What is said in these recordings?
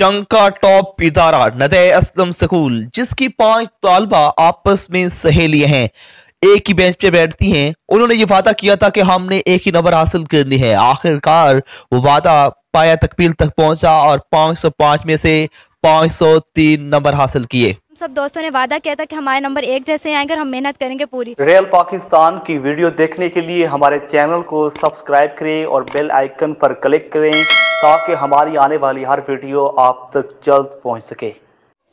चंका top इदारा नदय Aslam school जिसकी पांच तालबा आपस में सहेली हैं एक ही बेंच पे बैठती हैं उन्होंने ये वादा किया था कि हमने एक ही नंबर हासिल करनी है आखिरकार वो वादा पाया तकबील तक पहुंचा और 505 में से 503 नंबर हासिल किए सब दोस्तों ने वादा किया था कि हमारे नंबर एक जैसे आएंगे हम मेहनत करेंगे पूरी रियल पाकिस्तान की वीडियो देखने के लिए हमारे चैनल को सब्सक्राइब करें और बेल आइकन पर क्लिक करें ताकि हमारी आने वाली हर वीडियो आप तक जल्द पहुँच सके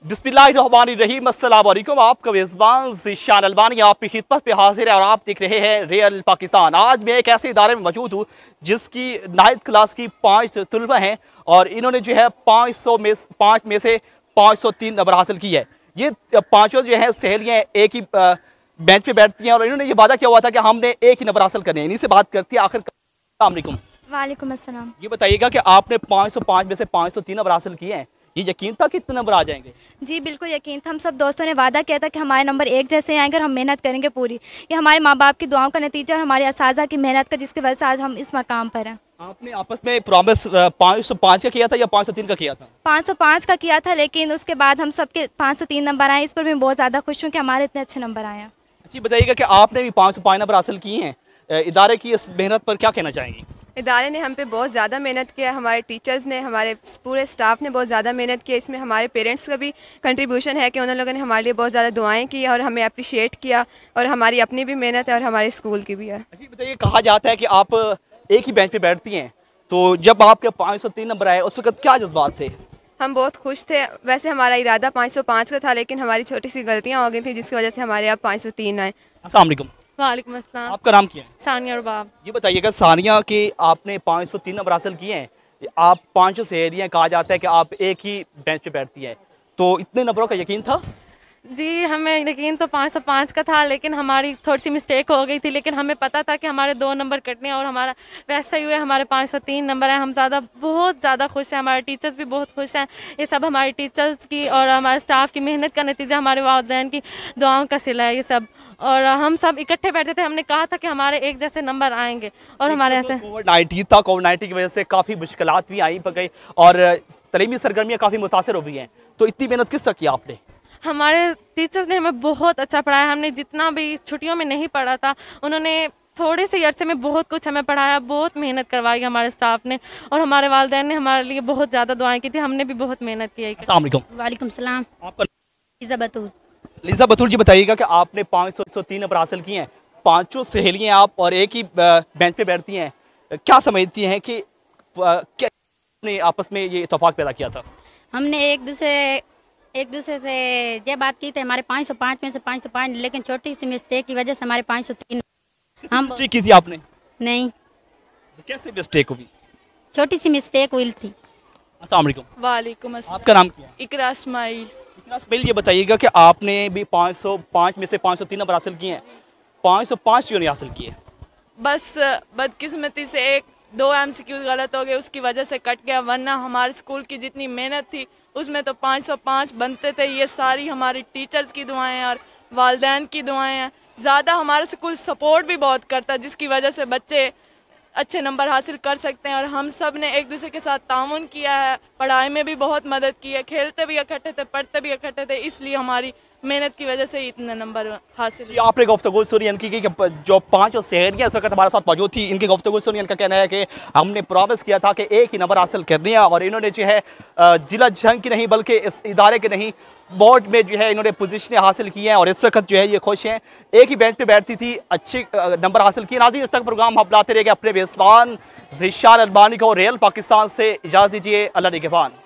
बिस्मिल्लाम आपका मेज़बान जीशान अलबानी आपकी खिदमत पे हाजिर है और आप देख रहे हैं रियल पाकिस्तान आज मैं एक ऐसे इदारे में मौजूद हूँ जिसकी नाइन्थ क्लास की पाँच तलबा हैं और इन्होंने जो है पाँच सौ में पाँच में से पाँच सौ तीन नंबर हासिल की है ये पाँचों जो है सहेलियाँ एक ही बेंच पे बैठती हैं और इन्होंने ये वादा किया हुआ था कि हमने एक ही नंबर हासिल करने इन्हीं से बात करती है आखिर अलकुम वालेकुम अस्सलाम ये बताइएगा कि आपने 505 में से 503 नंबर हासिल किए हैं ये यकीन था कितने नंबर आ जाएंगे जी बिल्कुल यकीन था हम सब दोस्तों ने वादा किया था कि हमारे नंबर एक जैसे आएंगे और हम मेहनत करेंगे पूरी ये हमारे माँ बाप की दुआओं का नतीजा और हमारे इस की मेहनत का जिसकी वजह से आज हम इस मकाम पर हैं आपने आपस में प्रॉमिस पाँच सौ पाँच का किया था या पाँच सौ तीन का किया था पाँच सौ पाँच का किया था लेकिन उसके बाद हम सबके पाँच सौ तीन नंबर आए इस पर मैं बहुत ज़्यादा खुश हूँ कि हमारे इतने अच्छे नंबर आए हैं जी अच्छा, बताइएगा कि आपने भी पाँच सौ पाँच नंबर हासिल किए हैं इदारे की इस मेहनत पर क्या कहना चाहेंगी इदारे ने हम पे बहुत ज़्यादा मेहनत किया हमारे टीचर्स ने हमारे पूरे स्टाफ ने बहुत ज़्यादा मेहनत किया इसमें हमारे पेरेंट्स का भी कंट्रीब्यूशन है कि उन लोगों ने हमारे लिए बहुत ज़्यादा दुआएं की और हमें अप्रिशिएट किया और हमारी अपनी भी मेहनत है और हमारे स्कूल की भी है अच्छा, बताइए कहा जाता है कि आप एक ही बेंच पर बैठती हैं तो जब आपके पाँच सौ तीन नंबर आए उस वक्त क्या जज्बात थे हम बहुत खुश थे वैसे हमारा इरादा 505 का था लेकिन हमारी छोटी सी गलतियां हो गई थी जिसकी वजह से हमारे सौ 503 आए असल वालेकुम अस्सलाम आपका नाम क्या है सानिया और बाब ये बताइएगा सानिया के आपने 503 नंबर हासिल किए हैं आप पाँच सौ से कहा जाता है कि आप एक ही बेंच पे बैठती हैं तो इतने नंबरों का यकीन था जी हमें यकीन तो पाँच सौ पाँच का था लेकिन हमारी थोड़ी सी मिस्टेक हो गई थी लेकिन हमें पता था कि हमारे दो नंबर कटने और हमारा वैसा ही हुआ हमारे पाँच सौ तीन नंबर है हम ज़्यादा बहुत ज़्यादा खुश हैं हमारे टीचर्स भी बहुत खुश हैं ये सब हमारे टीचर्स की और हमारे स्टाफ की मेहनत का नतीजा हमारे वालदेन की दुआओं का सिला है ये सब और हम सब इकट्ठे बैठे थे हमने कहा था कि हमारे एक जैसे नंबर आएंगे और हमारे तो ऐसे कोविड नाइन्टीन था कोविड नाइन्टीन की वजह से काफ़ी मुश्किल भी आई गई और तलीमी सरगर्मियाँ काफ़ी मुतासर हुई हैं तो इतनी मेहनत किस तक की आपने हमारे टीचर्स ने हमें बहुत अच्छा पढ़ाया हमने जितना भी छुट्टियों में नहीं पढ़ा था उन्होंने थोड़े से अरसे में बहुत कुछ हमें पढ़ाया बहुत मेहनत करवाई हमारे स्टाफ ने और हमारे वालदेन ने हमारे लिए बहुत ज़्यादा दुआएं की थी हमने भी बहुत मेहनत की है वालेकुम सलाम लिजा बतूर लिजा बतूर जी बताइएगा कि आपने पाँच सौ सौ तीन नंबर हासिल किए हैं पाँचों सहेलियाँ आप और एक ही बेंच पे बैठती हैं क्या समझती हैं कि आपने आपस में ये इतफाक़ पैदा किया था हमने एक दूसरे एक दूसरे से ये बात की थी तो हमारे पाँच सौ पाँच में से पाँच सौ पाँच लेकिन छोटी सी मिस्टेक की वजह से हमारे पाँच सौ तीन हम की थी आपने नहीं तो कैसे मिस्टेक हुई छोटी सी मिस्टेक हुई थी वालेकुम आपका नाम इकरा इसमाइल इकरा ये बताइएगा कि आपने भी 505 में से 503 नंबर हासिल किए हैं 505 क्यों नहीं हासिल किए बस बदकिस्मती से एक दो एम गलत हो गए उसकी वजह से कट गया वरना हमारे स्कूल की जितनी मेहनत थी उसमें तो 505 बनते थे ये सारी हमारी टीचर्स की दुआएं और वालदेन की दुआएं हैं ज़्यादा हमारा स्कूल सपोर्ट भी बहुत करता है जिसकी वजह से बच्चे अच्छे नंबर हासिल कर सकते हैं और हम सब ने एक दूसरे के साथ ताउन किया है पढ़ाई में भी बहुत मदद की है खेलते भी इकट्ठे थे पढ़ते भी इकट्ठे थे इसलिए हमारी मेहनत की वजह से इतना नंबर हासिल आपने गुफ्तु इनकी की जो पाँच सहेलियाँ इस वक्त हमारे साथ मौजूद थी इनकी गुफ्तु सुनी का कहना है कि हमने प्रॉमिस किया था कि एक ही नंबर हासिल करनी है और इन्होंने जो है ज़िला जंग की नहीं बल्कि इस इदारे के नहीं बोर्ड में जो है इन्होंने पोजिशनें हासिल की हैं और इस वक्त जो है ये खुश हैं एक ही बेंच पर बैठती थी अच्छे नंबर हासिल किए नाजी इस तक प्रोग्राम हम लाते रहेंगे अपने मेज़बान जिशान अलबानी को रेल पाकिस्तान से इजाज़ दीजिए अल्लाह निगबान